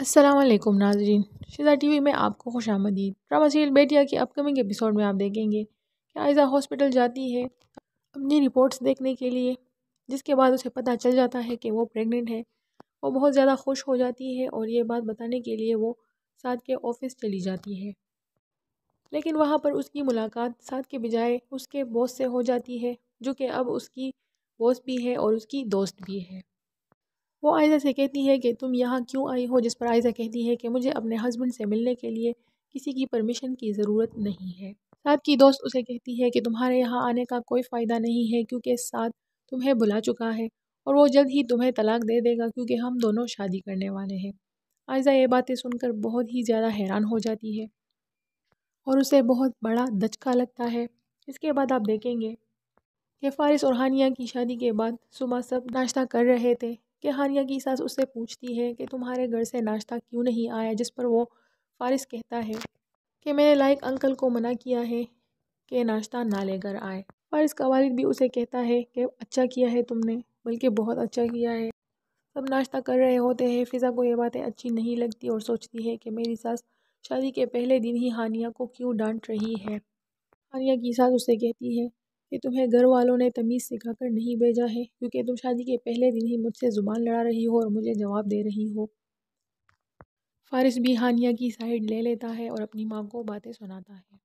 असलम नाजरीन शिजा T V में आपको खुश आमदीद ड्रामा सीरियल बेटिया के अपकमिंग एपिसोड में आप देखेंगे कि आयजा हॉस्पिटल जाती है अपनी रिपोर्ट्स देखने के लिए जिसके बाद उसे पता चल जाता है कि वो प्रेग्नेंट है वो बहुत ज़्यादा खुश हो जाती है और ये बात बताने के लिए वो साथ के ऑफिस चली जाती है लेकिन वहाँ पर उसकी मुलाकात साथ के बजाय उसके बॉस से हो जाती है जो कि अब उसकी बॉस भी है और उसकी दोस्त भी है वो आयज़ा से कहती है कि तुम यहाँ क्यों आई हो जिस पर आयज़ा कहती है कि मुझे अपने हस्बैंड से मिलने के लिए किसी की परमिशन की ज़रूरत नहीं है साथ की दोस्त उसे कहती है कि तुम्हारे यहाँ आने का कोई फ़ायदा नहीं है क्योंकि साथ तुम्हें बुला चुका है और वो जल्द ही तुम्हें तलाक दे देगा क्योंकि हम दोनों शादी करने वाले हैं आयज़ा ये बातें सुनकर बहुत ही ज़्यादा हैरान हो जाती है और उसे बहुत बड़ा दचका लगता है इसके बाद आप देखेंगे कि फारिस और हानिया की शादी के बाद सुबह सब नाश्ता कर रहे थे कि हानिया की सास उससे पूछती है कि तुम्हारे घर से नाश्ता क्यों नहीं आया जिस पर वो फारिस कहता है कि मेरे लायक अंकल को मना किया है कि नाश्ता ना लेकर आए फारिस का वालिद भी उसे कहता है कि अच्छा किया है तुमने बल्कि बहुत अच्छा किया है सब नाश्ता कर रहे होते हैं फिज़ा को ये बातें अच्छी नहीं लगती और सोचती है कि मेरी सास शादी के पहले दिन ही हानिया को क्यों डांट रही है हानिया की सास उससे कहती है कि तुम्हें घर वालों ने तमीज़ सिखाकर नहीं भेजा है क्योंकि तुम शादी के पहले दिन ही मुझसे ज़ुबान लड़ा रही हो और मुझे जवाब दे रही हो फारिस भी हानिया की साइड ले लेता है और अपनी माँ को बातें सुनाता है